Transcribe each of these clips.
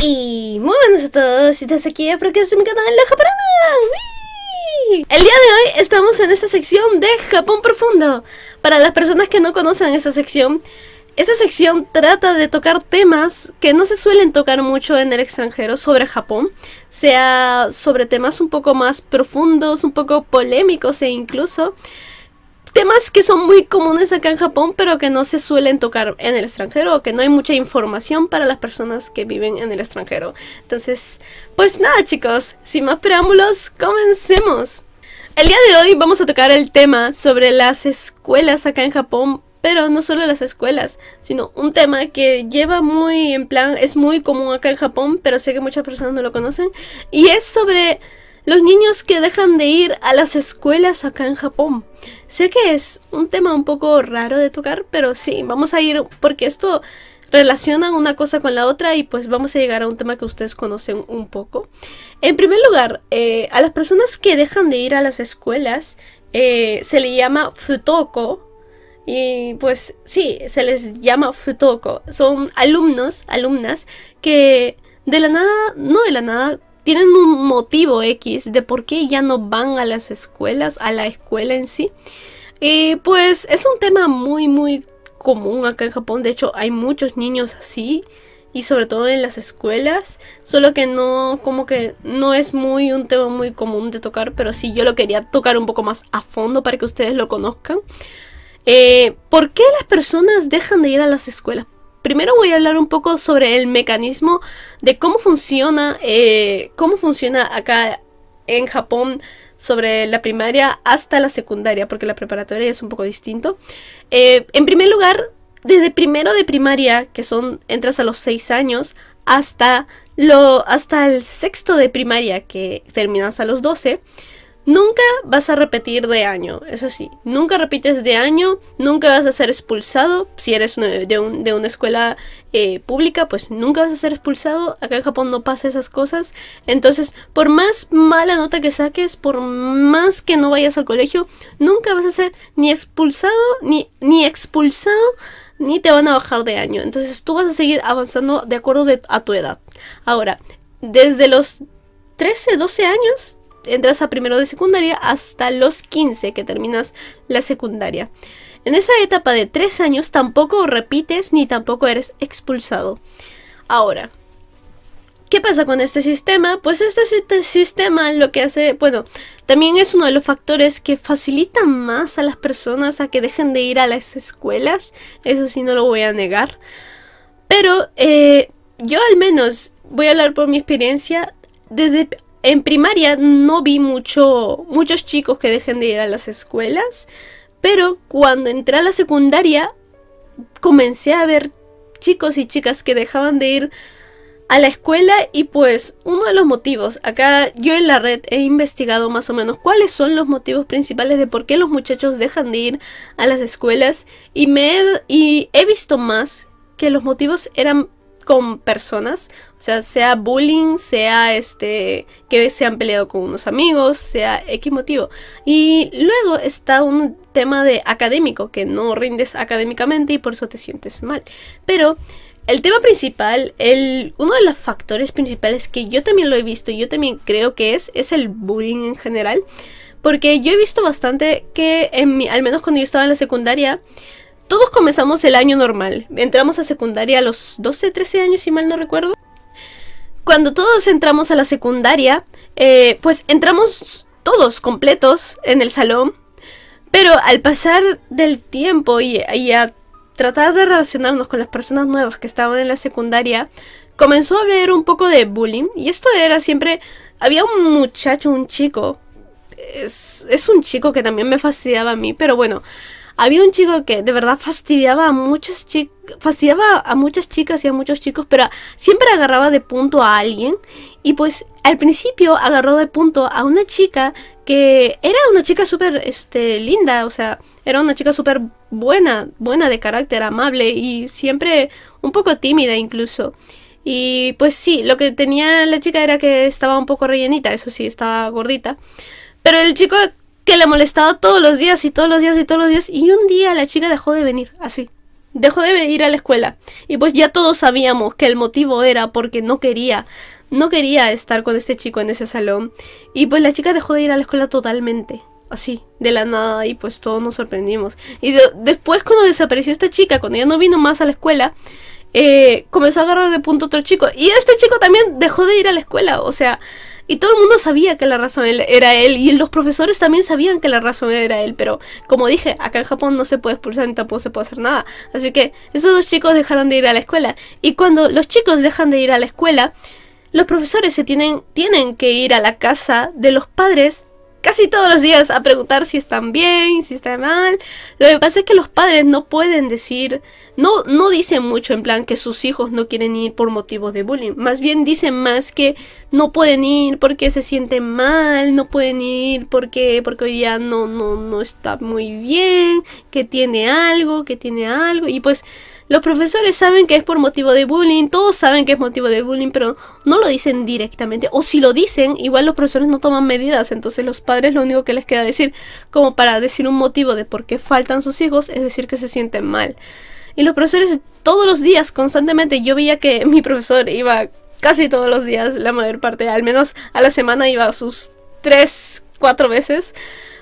Y muy buenas a todos, si estás aquí es porque es mi canal La Japarana. El día de hoy estamos en esta sección de Japón Profundo. Para las personas que no conocen esta sección, esta sección trata de tocar temas que no se suelen tocar mucho en el extranjero sobre Japón, sea sobre temas un poco más profundos, un poco polémicos e incluso temas que son muy comunes acá en Japón, pero que no se suelen tocar en el extranjero o que no hay mucha información para las personas que viven en el extranjero. Entonces, pues nada chicos, sin más preámbulos, comencemos. El día de hoy vamos a tocar el tema sobre las escuelas acá en Japón, pero no solo las escuelas, sino un tema que lleva muy en plan, es muy común acá en Japón, pero sé que muchas personas no lo conocen, y es sobre los niños que dejan de ir a las escuelas acá en Japón. Sé que es un tema un poco raro de tocar, pero sí, vamos a ir porque esto relaciona una cosa con la otra y pues vamos a llegar a un tema que ustedes conocen un poco. En primer lugar, eh, a las personas que dejan de ir a las escuelas eh, se le llama futoko. Y pues sí, se les llama futoko. Son alumnos, alumnas que de la nada, no de la nada, tienen un motivo X de por qué ya no van a las escuelas, a la escuela en sí. Y pues es un tema muy, muy común acá en Japón. De hecho, hay muchos niños así. Y sobre todo en las escuelas. Solo que no, como que no es muy un tema muy común de tocar. Pero sí, yo lo quería tocar un poco más a fondo para que ustedes lo conozcan. Eh, ¿Por qué las personas dejan de ir a las escuelas? primero voy a hablar un poco sobre el mecanismo de cómo funciona, eh, cómo funciona acá en Japón sobre la primaria hasta la secundaria, porque la preparatoria es un poco distinto. Eh, en primer lugar, desde primero de primaria, que son, entras a los 6 años, hasta, lo, hasta el sexto de primaria, que terminas a los 12, Nunca vas a repetir de año, eso sí, nunca repites de año, nunca vas a ser expulsado. Si eres de, una escuela eh, pública, pues nunca vas a ser expulsado. Acá en Japón no pasa esas cosas. Entonces, por más mala nota que saques, por más que no vayas al colegio, nunca vas a ser ni expulsado, ni, expulsado, ni te van a bajar de año. Entonces, tú vas a seguir avanzando de acuerdo a tu edad. Ahora, desde los 13, 12 años, entras a primero de secundaria hasta los 15 que terminas la secundaria. En esa etapa de 3 años tampoco repites ni tampoco eres expulsado. Ahora, ¿Qué pasa con este sistema? Pues este, este sistema lo que hace, bueno, también es uno de los factores que facilitan más a las personas a que dejen de ir a las escuelas, eso sí no lo voy a negar, pero eh, yo al menos voy a hablar por mi experiencia, desde en primaria no vi mucho, muchos chicos que dejen de ir a las escuelas, pero cuando entré a la secundaria comencé a ver chicos y chicas que dejaban de ir a la escuela y pues uno de los motivos, acá yo en la red he investigado más o menos cuáles son los motivos principales de por qué los muchachos dejan de ir a las escuelas y me y he visto más que los motivos eran con personas, o sea, sea bullying, sea este que se han peleado con unos amigos, sea X motivo. Y luego está un tema de académico, que no rindes académicamente y por eso te sientes mal. Pero el tema principal, el, uno de los factores principales que yo también lo he visto y yo también creo que es, es el bullying en general. Porque yo he visto bastante que, en mi, al menos cuando yo estaba en la secundaria, todos comenzamos el año normal. Entramos a secundaria a los 12, 13 años, si mal no recuerdo. Cuando todos entramos a la secundaria, eh, pues entramos todos completos en el salón. Pero al pasar del tiempo y, a tratar de relacionarnos con las personas nuevas que estaban en la secundaria, comenzó a haber un poco de bullying. Y esto era siempre... Había un muchacho, un chico. Es, es un chico que también me fastidiaba a mí, pero bueno, había un chico que de verdad fastidiaba a muchas chicas, fastidiaba a muchas chicas y a muchos chicos, pero siempre agarraba de punto a alguien. Y pues al principio agarró de punto a una chica que era una chica súper este, linda, o sea, era una chica súper buena, buena de carácter, amable y siempre un poco tímida incluso. Y pues sí, lo que tenía la chica era que estaba un poco rellenita, eso sí, estaba gordita. Pero el chico que la molestaba todos los días y todos los días y todos los días. Y un día la chica dejó de venir, así. Dejó de ir a la escuela. Y pues ya todos sabíamos que el motivo era porque no quería, no quería estar con este chico en ese salón. Y pues la chica dejó de ir a la escuela totalmente. Así, de la nada, y pues todos nos sorprendimos. Y después cuando desapareció esta chica, cuando ya no vino más a la escuela, eh, comenzó a agarrar de punto otro chico. Y este chico también dejó de ir a la escuela. O sea, y todo el mundo sabía que la razón era él. Y los profesores también sabían que la razón era él. Pero como dije, acá en Japón no se puede expulsar ni tampoco se puede hacer nada. Así que esos dos chicos dejaron de ir a la escuela. Y cuando los chicos dejan de ir a la escuela, los profesores se tienen, tienen que ir a la casa de los padres casi todos los días a preguntar si están bien, si están mal. Lo que pasa es que los padres no pueden decir no, no mucho en plan que sus hijos no quieren ir por motivos de bullying. Más bien dicen más que no pueden ir porque se sienten mal, no pueden ir porque, porque hoy día no, no, no está muy bien, que tiene algo, que tiene algo. Y pues los profesores saben que es por motivo de bullying, todos saben que es motivo de bullying, pero no lo dicen directamente. O si lo dicen, igual los profesores no toman medidas. Entonces los padres lo único que les queda decir, como para decir un motivo de por qué faltan sus hijos, es decir que se sienten mal. Y los profesores todos los días, constantemente, yo veía que mi profesor iba casi todos los días, la mayor parte, al menos a la semana iba sus tres, cuatro veces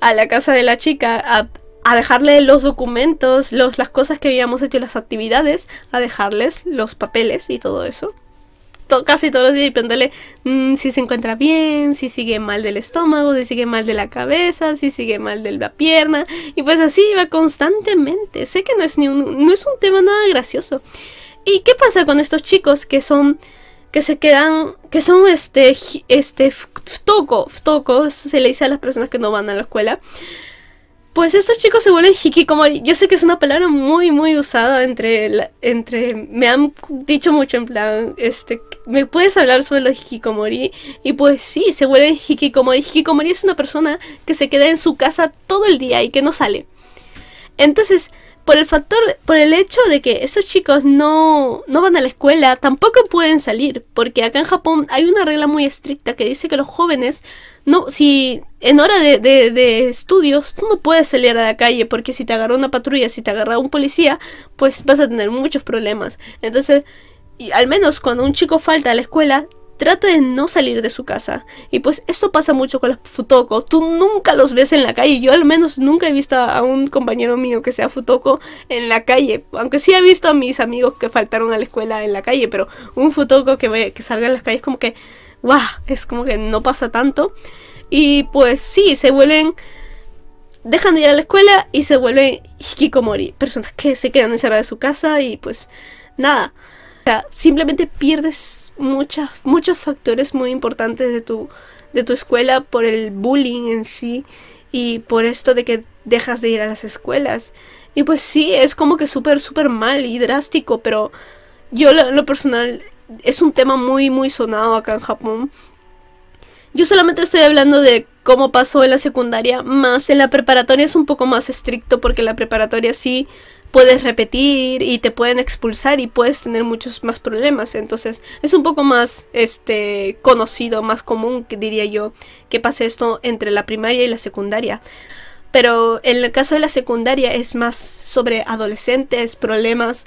a la casa de la chica a, dejarle los documentos, los, las cosas que habíamos hecho, las actividades, a dejarles los papeles y todo eso casi todos los días y preguntarle mm, si se encuentra bien, si sigue mal del estómago, si sigue mal de la cabeza, si sigue mal de la pierna. Y pues así va constantemente. Sé que no es, ni un, no es un tema nada gracioso. ¿Y qué pasa con estos chicos que son que se quedan, que son este, este, ftoco, ftoco, se le dice a las personas que no van a la escuela. Pues estos chicos se vuelven hikikomori. Yo sé que es una palabra muy, muy usada entre, entre, me han dicho mucho en plan, este, ¿me puedes hablar sobre los hikikomori? Y pues sí, se vuelven hikikomori. Hikikomori es una persona que se queda en su casa todo el día y que no sale. Entonces, por el factor, por el hecho de que esos chicos no, no van a la escuela, tampoco pueden salir, porque acá en Japón hay una regla muy estricta que dice que los jóvenes, no, si en hora de, de estudios, tú no puedes salir a la calle, porque si te agarra una patrulla, si te agarra un policía, pues vas a tener muchos problemas. Entonces, y al menos cuando un chico falta a la escuela, trata de no salir de su casa. Y pues esto pasa mucho con los futoko. Tú nunca los ves en la calle. Yo al menos nunca he visto a un compañero mío que sea futoko en la calle. Aunque sí he visto a mis amigos que faltaron a la escuela en la calle, pero un futoko que, que salga en las calles como que, ¡guau! Es como que no pasa tanto. Y pues sí, se vuelven... Dejan de ir a la escuela y se vuelven hikikomori. Personas que se quedan encerradas en su casa y pues nada simplemente pierdes muchos factores muy importantes de tu, de tu escuela por el bullying en sí y por esto de que dejas de ir a las escuelas. Y pues sí, es como que súper, súper mal y drástico, pero yo lo, lo personal es un tema muy, muy sonado acá en Japón. Yo solamente estoy hablando de cómo pasó en la secundaria, más en la preparatoria es un poco más estricto porque la preparatoria sí puedes repetir y te pueden expulsar y puedes tener muchos más problemas. Entonces es un poco más este, conocido, más común, que diría yo, que pase esto entre la primaria y la secundaria. Pero en el caso de la secundaria es más sobre adolescentes, problemas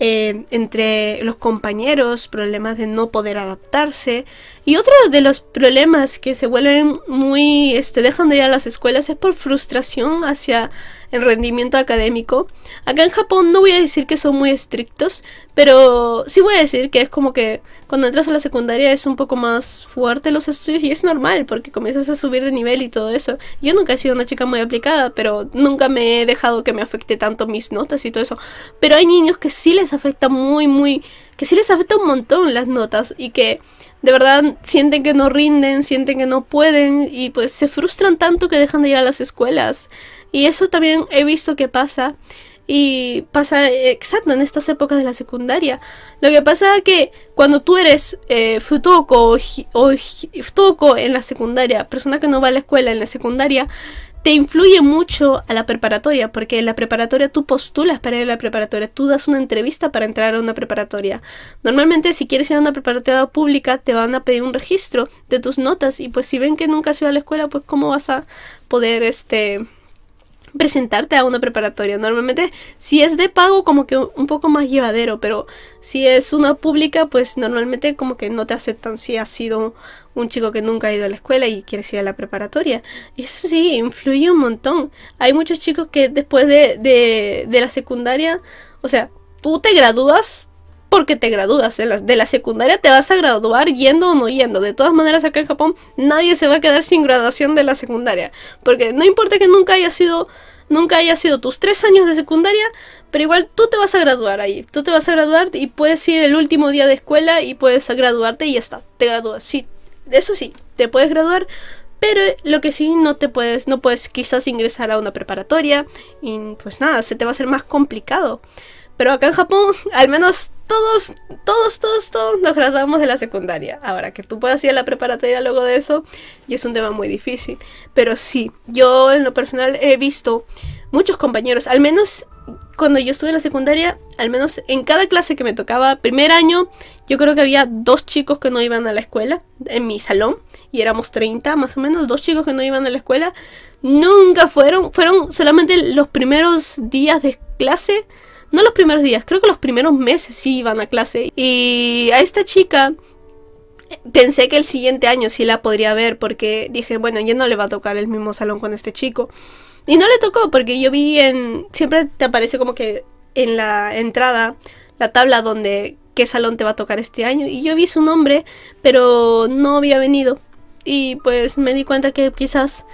eh, entre los compañeros, problemas de no poder adaptarse. Y otro de los problemas que se vuelven muy, este, dejan de ir a las escuelas es por frustración hacia en rendimiento académico. Acá en Japón no voy a decir que son muy estrictos, pero sí voy a decir que es como que cuando entras a la secundaria es un poco más fuerte los estudios y es normal porque comienzas a subir de nivel y todo eso. Yo nunca he sido una chica muy aplicada, pero nunca me he dejado que me afecte tanto mis notas y todo eso. Pero hay niños que sí les afecta muy, muy que sí les afecta un montón las notas y que de verdad sienten que no rinden, sienten que no pueden y pues se frustran tanto que dejan de ir a las escuelas. Y eso también he visto que pasa. Y pasa exacto en estas épocas de la secundaria. Lo que pasa es que cuando tú eres eh, futoko o, en la secundaria, persona que no va a la escuela en la secundaria, te influye mucho a la preparatoria, porque en la preparatoria tú postulas para ir a la preparatoria, tú das una entrevista para entrar a una preparatoria. Normalmente si quieres ir a una preparatoria pública te van a pedir un registro de tus notas y pues si ven que nunca has ido a la escuela, pues cómo vas a poder este presentarte a una preparatoria. Normalmente, si es de pago, como que un poco más llevadero, pero si es una pública, pues normalmente como que no te aceptan si has sido un chico que nunca ha ido a la escuela y quieres ir a la preparatoria. Y eso sí, influye un montón. Hay muchos chicos que después de, de, la secundaria, o sea, tú te gradúas porque te gradúas de la, secundaria, te vas a graduar yendo o no yendo. De todas maneras, acá en Japón nadie se va a quedar sin graduación de la secundaria, porque no importa que nunca haya sido, nunca haya sido tus tres años de secundaria, pero igual tú te vas a graduar ahí, tú te vas a graduar y puedes ir el último día de escuela y puedes graduarte y ya está, te gradúas. Sí, eso sí, te puedes graduar. Pero lo que sí no te puedes, no puedes quizás ingresar a una preparatoria y pues nada, se te va a hacer más complicado. Pero acá en Japón, al menos todos, todos, todos, todos nos graduamos de la secundaria. Ahora, que tú puedas ir a la preparatoria luego de eso, y es un tema muy difícil. Pero sí, yo en lo personal he visto muchos compañeros, al menos cuando yo estuve en la secundaria, al menos en cada clase que me tocaba, primer año, yo creo que había dos chicos que no iban a la escuela, en mi salón, y éramos 30 más o menos, dos chicos que no iban a la escuela, nunca fueron, fueron solamente los primeros días de clase no los primeros días, creo que los primeros meses sí iban a clase. Y a esta chica pensé que el siguiente año sí la podría ver porque dije, bueno, ya no le va a tocar el mismo salón con este chico. Y no le tocó porque yo vi en... Siempre te aparece como que en la entrada la tabla donde qué salón te va a tocar este año. Y yo vi su nombre, pero no había venido. Y pues me di cuenta que quizás,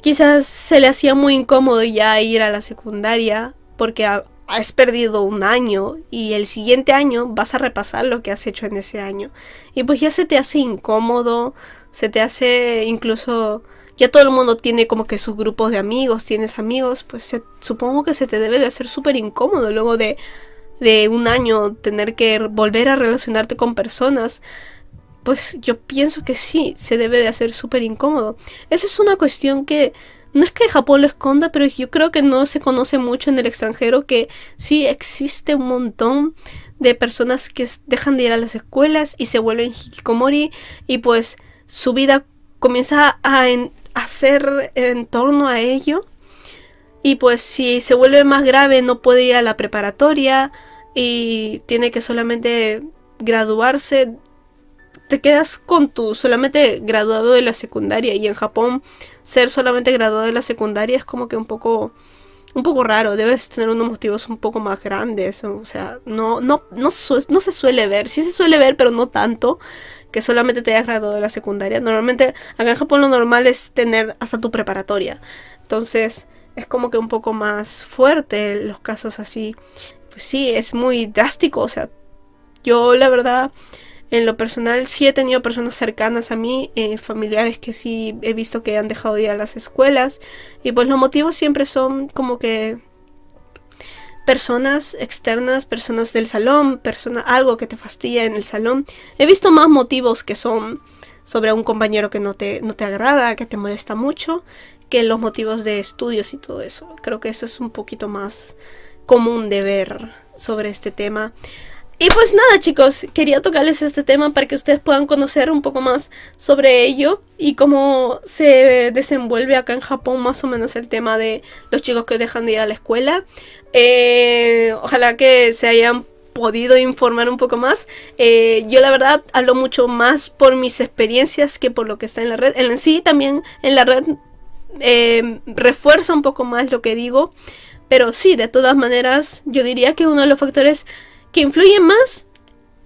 quizás se le hacía muy incómodo ya ir a la secundaria porque a, has perdido un año y el siguiente año vas a repasar lo que has hecho en ese año. Y pues ya se te hace incómodo, se te hace incluso... Ya todo el mundo tiene como que sus grupos de amigos, tienes amigos, pues supongo que se te debe de hacer súper incómodo luego de, de un año tener que volver a relacionarte con personas. Pues yo pienso que sí, se debe de hacer súper incómodo. Esa es una cuestión que no es que Japón lo esconda, pero yo creo que no se conoce mucho en el extranjero que sí existe un montón de personas que dejan de ir a las escuelas y se vuelven hikikomori y pues su vida comienza a, hacer en torno a ello. Y pues si se vuelve más grave no puede ir a la preparatoria y tiene que solamente graduarse te quedas con tu solamente graduado de la secundaria y en Japón ser solamente graduado de la secundaria es como que un poco un poco raro, debes tener unos motivos un poco más grandes, o sea, no no no, no se suele ver, sí se suele ver, pero no tanto que solamente te hayas graduado de la secundaria. Normalmente acá en Japón lo normal es tener hasta tu preparatoria. Entonces, es como que un poco más fuerte los casos así. Pues sí, es muy drástico, o sea, yo la verdad en lo personal sí he tenido personas cercanas a mí, eh, familiares que sí he visto que han dejado de ir a las escuelas. Y pues los motivos siempre son como que personas externas, personas del salón, persona, algo que te fastidia en el salón. He visto más motivos que son sobre un compañero que no te, no te agrada, que te molesta mucho, que los motivos de estudios y todo eso. Creo que eso es un poquito más común de ver sobre este tema. Y pues nada chicos, quería tocarles este tema para que ustedes puedan conocer un poco más sobre ello y cómo se desenvuelve acá en Japón más o menos el tema de los chicos que dejan de ir a la escuela. Eh, ojalá que se hayan podido informar un poco más. Eh, yo la verdad hablo mucho más por mis experiencias que por lo que está en la red. En sí también en la red eh, refuerza un poco más lo que digo. Pero sí, de todas maneras, yo diría que uno de los factores que influye más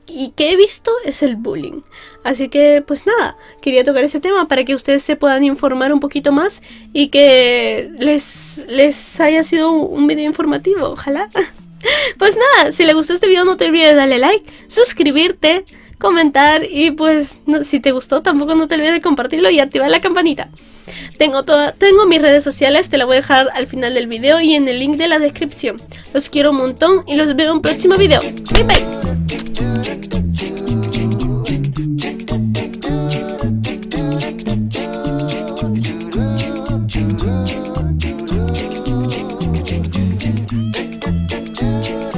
y que he visto es el bullying. Así que pues nada, quería tocar ese tema para que ustedes se puedan informar un poquito más y que les, les haya sido un video informativo, ojalá. Pues nada, si les gustó este video no te olvides de darle like, suscribirte, comentar y pues si te gustó tampoco no te olvides de compartirlo y activar la campanita. Tengo, tengo mis redes sociales, te la voy a dejar al final del video y en el link de la descripción. Los quiero un montón y los veo en un próximo video. Bye bye.